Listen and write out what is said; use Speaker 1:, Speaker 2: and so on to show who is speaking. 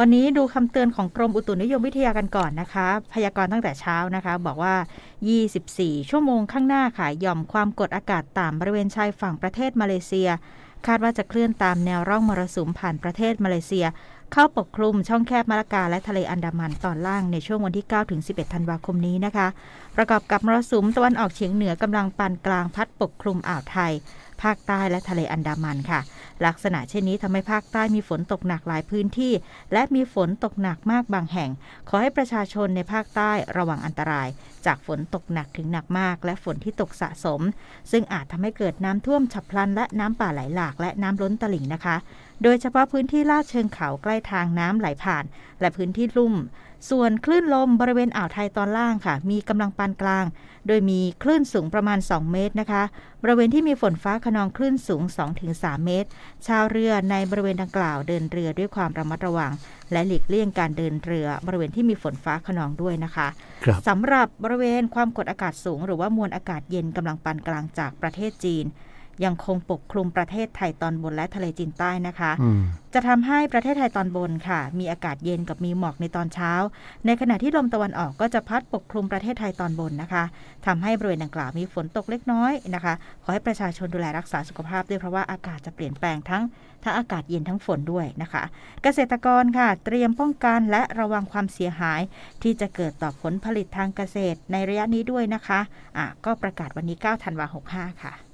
Speaker 1: วันนี้ดูคำเตือนของกรมอุตุนิยมวิทยากันก่อนนะคะ พยากรณ์ตั้งแต่เช้านะคะ บอกว่า 24 ชั่วโมงข้างหน้าค่ะย่อมความกดอากาศต่ำบริเวณชายฝั่งประเทศมาเลเซีย คาดว่าจะเคลื่อนตามแนวร่องมรสุมผ่านประเทศมาเลเซีย เข้าปกคลุมช่องแคบมาลากาและทะเลอันดามันตอนล่างในช่วงวันที่9ถึง11 ธันวาคมนี้นะคะ ประกอบกับมรสุมตะวันออกเฉียงเหนือกำลังปานกลางพัดปกคลุมอ่าวไทยภาคใต้และทะเลอันดามันค่ะ ลักษณะเช่นนี้ทำให้ภาคใต้มีฝนตกหนักหลายพื้นที่ และมีฝนตกหนักมากบางแห่ง ขอให้ประชาชนในภาคใต้ระวังอันตราย จากฝนตกหนักถึงหนักมากและฝนที่ตกสะสมซึ่งอาจทำให้เกิดน้ำท่วมฉับพลันและน้ำป่าไหลหลาก และน้ำล้นตลิ่งนะคะ โดยเฉพาะพื้นที่ลาดเชิงเขาใกล้ทางน้ำไหลผ่านและพื้นที่ลุ่ม ส่วนคลื่นลมบริเวณอ่าวไทยตอนล่างค่ะ มีกำลังปานกลาง โดยมีคลื่นสูงประมาณ 2 เมตรนะคะบริเวณที่มีฝนฟ้าขขนองคลื่นสูง 2-3 เมตร ชาวเรือในบริเวณดังกล่าวเดินเรือด้วยความระมัดระวัง และหลีกเลี่ยงการเดินเรือบริเวณที่มีฝนฟ้าขนองด้วยนะคะคสำหรับบริเวณความกดอากาศสูงหรือว่ามวลอากาศเย็นกำลังปานกลางจากประเทศจีนยังคงปกคลุมประเทศไทยตอนบนและทะเลจีนใต้นะคะ จะทำให้ประเทศไทยตอนบนค่ะ มีอากาศเย็นกับมีหมอกในตอนเช้า ในขณะที่ลมตะวันออกก็จะพัดปกคลุมประเทศไทยตอนบนนะคะ ทำให้บริเวณดังกล่าวมีฝนตกเล็กน้อยนะคะ ขอให้ประชาชนดูแลรักษาสุขภาพ ด้วยเพราะว่าอากาศจะเปลี่ยนแปลงทั้งทั้งอากาศเย็นทั้งฝนด้วยนะคะ เกษตรกรค่ะเตรียมป้องกันและระวังความเสียหาย ที่จะเกิดต่อผลผลิตทางเกษตร ในระยะนี้ด้วยนะคะอ่ะก็ประกาศวันนี้9ธันวาคม65 ค่ะ